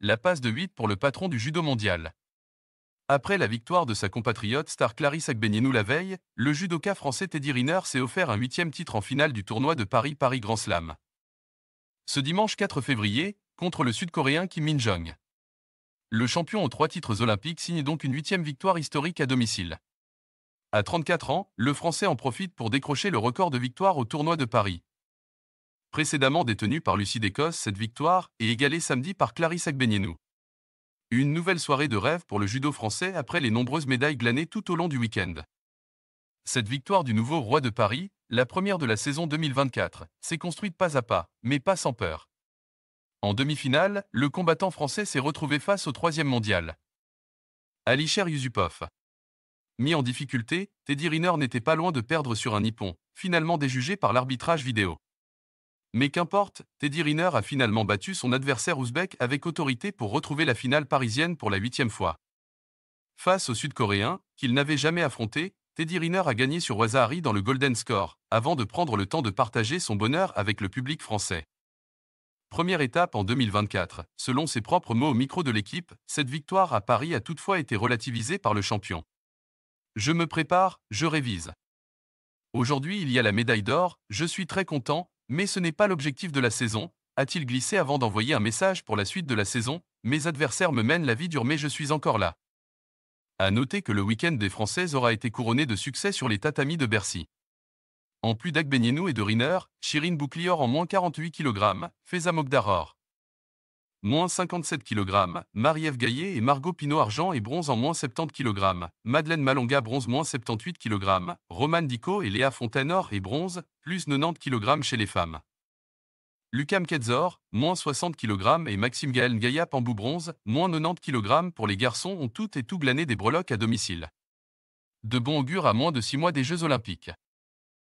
la passe de 8 pour le patron du judo mondial. Après la victoire de sa compatriote star Clarisse Agbenienou la veille, le judoka français Teddy Riner s'est offert un huitième titre en finale du tournoi de Paris-Paris Grand Slam. Ce dimanche 4 février, contre le sud-coréen Kim Min-jong. Le champion aux trois titres olympiques signe donc une huitième victoire historique à domicile. À 34 ans, le Français en profite pour décrocher le record de victoire au tournoi de Paris précédemment détenue par Lucie d'Écosse, cette victoire est égalée samedi par Clarisse Agbenienou. Une nouvelle soirée de rêve pour le judo français après les nombreuses médailles glanées tout au long du week-end. Cette victoire du nouveau roi de Paris, la première de la saison 2024, s'est construite pas à pas, mais pas sans peur. En demi-finale, le combattant français s'est retrouvé face au troisième mondial. Alisher Yusupov. Mis en difficulté, Teddy Riner n'était pas loin de perdre sur un nippon, finalement déjugé par l'arbitrage vidéo. Mais qu'importe, Teddy Riner a finalement battu son adversaire ouzbek avec autorité pour retrouver la finale parisienne pour la huitième fois. Face au Sud-Coréen, qu'il n'avait jamais affronté, Teddy Riner a gagné sur Wazahari dans le Golden Score, avant de prendre le temps de partager son bonheur avec le public français. Première étape en 2024. Selon ses propres mots au micro de l'équipe, cette victoire à Paris a toutefois été relativisée par le champion. Je me prépare, je révise. Aujourd'hui il y a la médaille d'or, je suis très content, mais ce n'est pas l'objectif de la saison, a-t-il glissé avant d'envoyer un message pour la suite de la saison Mes adversaires me mènent la vie dure mais je suis encore là. À noter que le week-end des Françaises aura été couronné de succès sur les tatamis de Bercy. En plus d'Agbenienou et de Riner, Shirin Bouclior en moins 48 kg, Feza Mogdaror moins 57 kg, Marie-Ève et Margot Pinot argent et bronze en moins 70 kg, Madeleine Malonga bronze moins 78 kg, Romane Dico et Léa Fontaine et bronze, plus 90 kg chez les femmes. Lucam Ketzor, moins 60 kg et Maxime Gaël en Pambou bronze, moins 90 kg pour les garçons ont toutes et tout glané des breloques à domicile. De bon augure à moins de 6 mois des Jeux Olympiques.